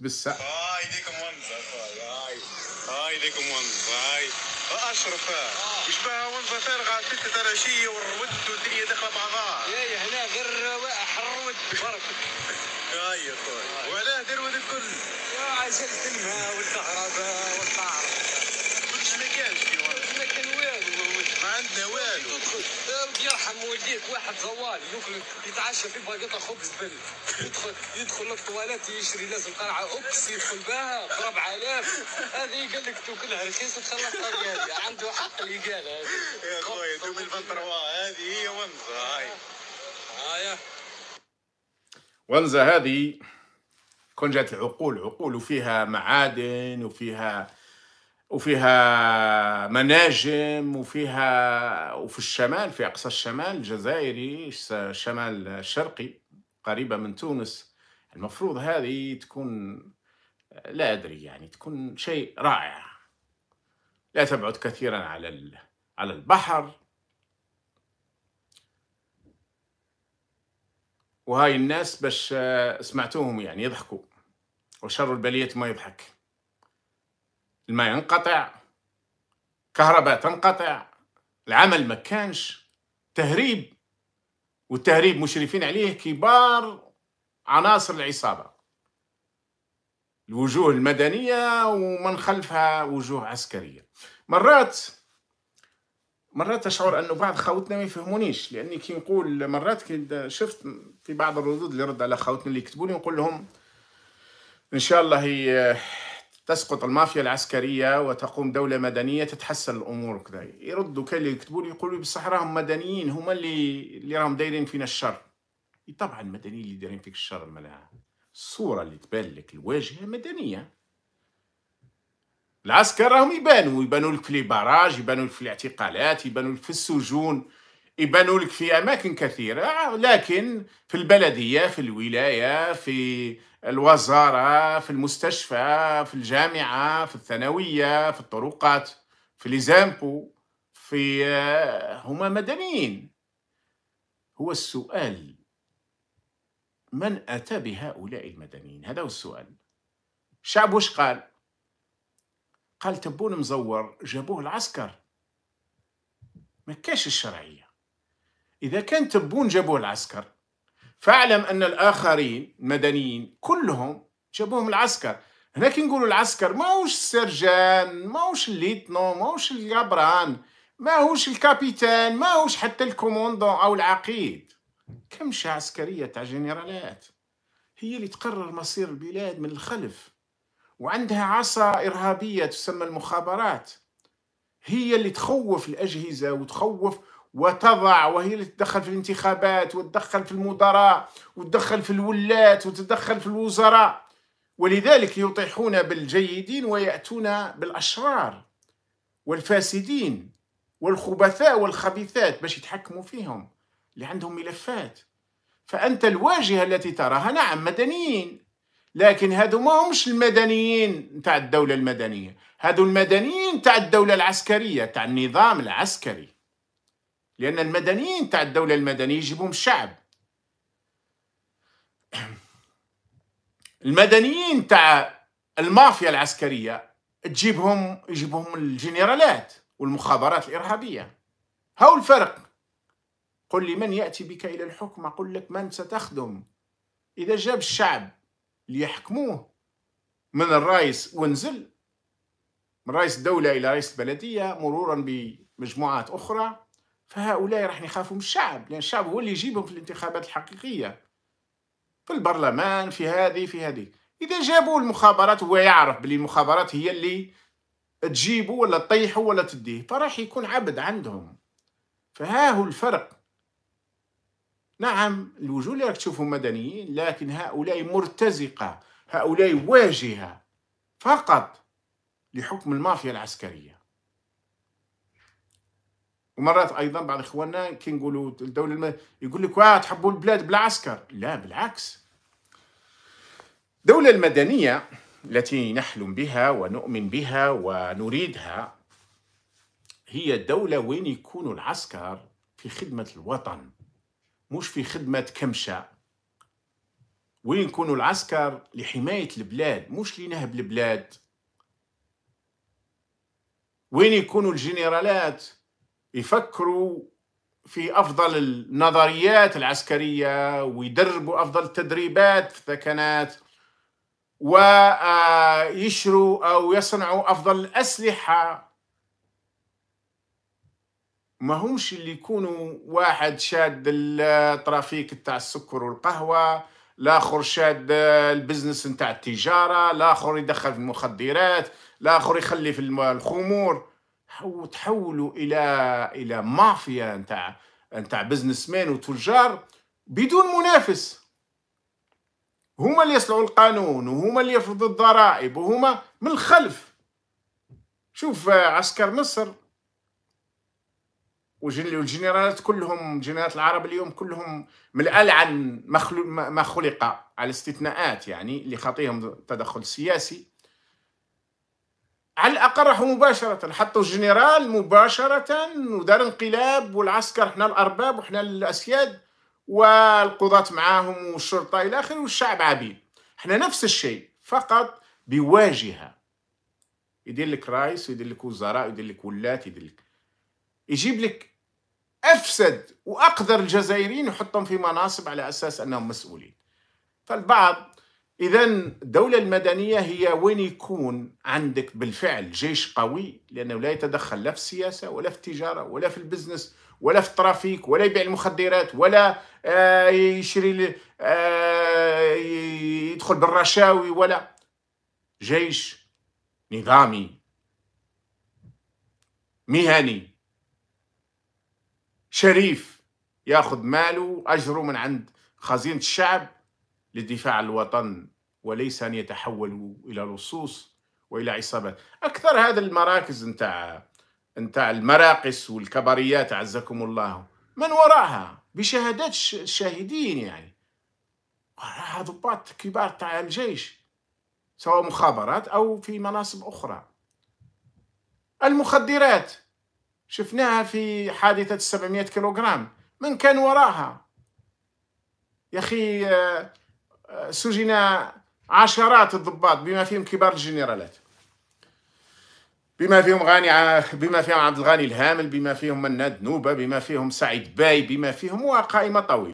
بالسقف هاي ديكم ونزة هاي هاي يديكم ونزة هاي اشرف مش بها ونزة فارغه ستة ترى والرود والدنيا داخله يا يا هنا غير حرود برك هاي يا خويا دير درود الكل عجلت الماء والكهرباء والطعم كلش ما كانش ما عندنا والو ربي يرحم والديك واحد يدخل يتعشى في باقيطة خبز بل يدخل يدخل للطواليت يشري لازم قرعة اوكس يدخل بها ب 4000 هذه قال لك تاكلها رخيص وتخلصها غالية عنده حق اللي قال هذه يا خويا 2023 هذه هي ونزة هاي هاي ونزة هذه كون جات العقول عقول وفيها معادن وفيها وفيها مناجم وفيها وفي الشمال في أقصى الشمال الجزائري الشمال الشرقي قريبة من تونس المفروض هذه تكون لا أدري يعني تكون شيء رائع لا تبعد كثيرا على على البحر وهاي الناس باش سمعتوهم يعني يضحكوا وشر البلية ما يضحك الماء ينقطع كهرباء تنقطع العمل ما كانش تهريب والتهريب مشرفين عليه كبار عناصر العصابة الوجوه المدنية ومن خلفها وجوه عسكرية مرات مرات أشعر أنه بعض خوتنا ما يفهمونيش لأني كي نقول مرات كي شفت في بعض الردود اللي رد على خوتنا اللي يكتبوني نقول لهم إن شاء الله هي تسقط المافيا العسكرية وتقوم دولة مدنية تتحسن الأمور كذا يردوا كل يكتبوا لي يقولوا بصح راهم مدنيين هما اللي اللي راهم دايرين فينا الشر طبعا المدنيين اللي دايرين فيك الشر معناها الصورة اللي تبان لك الواجهة مدنية العسكر راهم يبانوا يبانوا لك في باراج يبانوا لك في الاعتقالات يبانوا لك في السجون يبانوا لك في أماكن كثيرة لكن في البلدية في الولاية في الوزاره في المستشفى في الجامعه في الثانويه في الطرقات في ليزامبو في آه، هما مدنيين هو السؤال من اتى بهؤلاء المدنيين هذا هو السؤال الشعب وش قال قال تبون مزور جابوه العسكر ما كاش الشرعيه اذا كان تبون جابوه العسكر فاعلم أن الآخرين المدنيين كلهم جابوهم العسكر هنا كي نقولوا العسكر ماهوش السرجان ماهوش الليتنو ماهوش الجبران ماهوش الكابيتان ماهوش حتى الكوموندون أو العقيد كمشة عسكرية تاع جنرالات هي اللي تقرر مصير البلاد من الخلف وعندها عصا إرهابية تسمى المخابرات هي اللي تخوف الأجهزة وتخوف وتضع وهي اللي تدخل في الانتخابات وتدخل في المدراء وتدخل في الولات وتدخل في الوزراء ولذلك يطيحون بالجيدين ويأتون بالأشرار والفاسدين والخبثاء والخبيثات باش يتحكموا فيهم اللي عندهم ملفات فأنت الواجهة التي تراها نعم مدنيين لكن هادو ما همش المدنيين تاع الدولة المدنية هادو المدنيين تاع الدولة العسكرية تاع النظام العسكري لأن المدنيين تاع الدولة المدنية يجيبهم الشعب المدنيين تاع المافيا العسكرية تجيبهم يجيبهم الجنرالات والمخابرات الإرهابية هاو الفرق قل لي من يأتي بك إلى الحكم أقول لك من ستخدم إذا جاب الشعب ليحكموه من الرئيس ونزل من رئيس الدولة إلى رئيس البلدية مرورا بمجموعات أخرى فهؤلاء راح يخافوا من الشعب لأن الشعب هو اللي يجيبهم في الانتخابات الحقيقية في البرلمان في هذه في هذه إذا جابوا المخابرات هو يعرف بلي المخابرات هي اللي تجيبه ولا تطيحه ولا تديه فراح يكون عبد عندهم فها هو الفرق نعم الوجوه اللي راك تشوفهم مدنيين لكن هؤلاء مرتزقة هؤلاء واجهة فقط لحكم المافيا العسكرية ومرات ايضا بعض اخواننا كي نقولوا الدوله الم... يقول لك واه تحبوا البلاد بلا عسكر لا بالعكس الدوله المدنيه التي نحلم بها ونؤمن بها ونريدها هي الدولة وين يكون العسكر في خدمة الوطن مش في خدمة كمشة وين يكون العسكر لحماية البلاد مش لنهب البلاد وين يكونوا الجنرالات يفكروا في افضل النظريات العسكريه ويدربوا افضل التدريبات في الثكنات ويشروا آه، او يصنعوا افضل الاسلحه ما همش اللي يكونوا واحد شاد الترافيك تاع السكر والقهوه لاخر شاد البزنس نتاع التجاره لاخر يدخل في المخدرات لاخر يخلي في الخمور وتحولوا الى الى مافيا نتاع نتاع بزنس مان وتجار بدون منافس هما اللي يصنعوا القانون وهما اللي يفرضوا الضرائب وهما من الخلف شوف عسكر مصر والجنرالات كلهم جنرالات العرب اليوم كلهم من الالعن ما خلق على استثناءات يعني اللي خاطيهم تدخل سياسي على الاقل راحوا مباشره حطوا الجنرال مباشره ودار انقلاب والعسكر حنا الارباب وحنا الاسياد والقضاة معاهم والشرطة إلى آخره والشعب عبيد احنا نفس الشيء فقط بواجهة يدير لك رئيس ويدير لك وزراء ويدير لك ولات يدير لك يجيب لك أفسد وأقدر الجزائريين يحطهم في مناصب على أساس أنهم مسؤولين فالبعض إذا الدولة المدنية هي وين يكون عندك بالفعل جيش قوي لأنه لا يتدخل لا في السياسة ولا في التجارة ولا في البزنس ولا في الترافيك ولا يبيع المخدرات ولا آه، يشري آه، يدخل بالرشاوي ولا جيش نظامي مهني شريف ياخذ ماله أجره من عند خزينه الشعب للدفاع الوطن وليس أن يتحولوا إلى لصوص وإلى عصابات أكثر هذه المراكز نتاع نتاع المراقص والكبريات عزكم الله من وراها بشهادات الشاهدين يعني وراها ضباط كبار تاع الجيش سواء مخابرات أو في مناصب أخرى المخدرات شفناها في حادثة 700 كيلوغرام من كان وراها يا أخي آه، سجن عشرات الضباط بما فيهم كبار الجنرالات بما فيهم غاني بما فيهم عبد الغني الهامل بما فيهم مناد نوبه بما فيهم سعيد باي بما فيهم وقائمه طويله